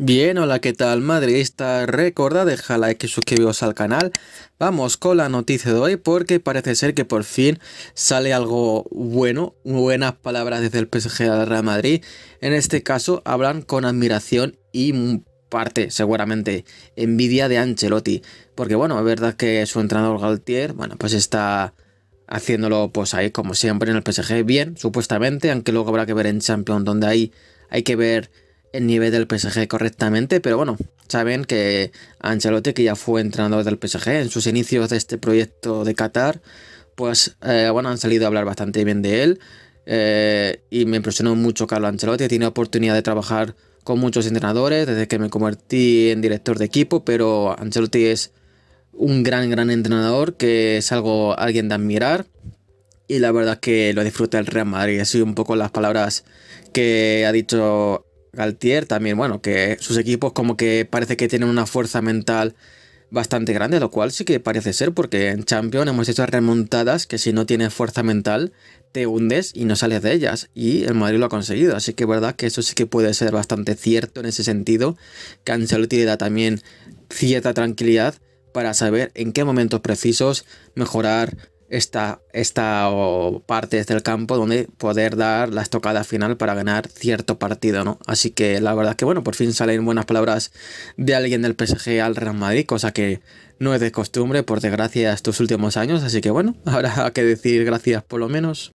Bien, hola, ¿qué tal madridista? Recuerda dejar like y suscribiros al canal. Vamos con la noticia de hoy porque parece ser que por fin sale algo bueno, buenas palabras desde el PSG a Real Madrid. En este caso hablan con admiración y parte seguramente envidia de Ancelotti, porque bueno, es verdad que su entrenador Galtier, bueno, pues está haciéndolo pues ahí como siempre en el PSG bien, supuestamente, aunque luego habrá que ver en Champions donde ahí hay que ver el nivel del PSG correctamente, pero bueno, saben que Ancelotti, que ya fue entrenador del PSG en sus inicios de este proyecto de Qatar, pues eh, bueno, han salido a hablar bastante bien de él eh, y me impresionó mucho Carlos Ancelotti, tiene oportunidad de trabajar con muchos entrenadores desde que me convertí en director de equipo, pero Ancelotti es un gran, gran entrenador que es algo, alguien de admirar y la verdad es que lo disfruta el Real Madrid, así un poco las palabras que ha dicho Galtier también, bueno, que sus equipos como que parece que tienen una fuerza mental bastante grande, lo cual sí que parece ser porque en Champions hemos hecho remontadas que si no tienes fuerza mental te hundes y no sales de ellas y el Madrid lo ha conseguido, así que es verdad que eso sí que puede ser bastante cierto en ese sentido, que Ancelotti da también cierta tranquilidad para saber en qué momentos precisos mejorar esta, esta partes del campo donde poder dar la estocada final para ganar cierto partido, ¿no? Así que la verdad que, bueno, por fin salen buenas palabras de alguien del PSG al Real Madrid, cosa que no es de costumbre, por desgracia, estos últimos años. Así que, bueno, habrá que decir gracias por lo menos.